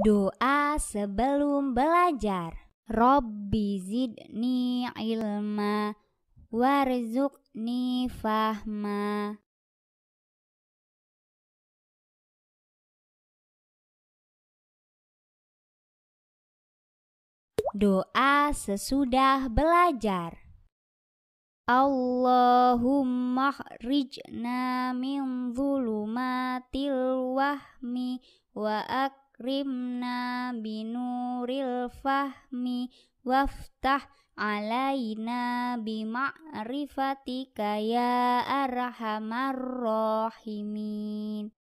Doa sebelum belajar. Robbi zidni ilma warzuqni fahma. Doa sesudah belajar. Allahumma rijna min zulumatil wahmi wa ak Rimna binuril fahmi waftah alaina bima'rifatika ya arhamar rahimin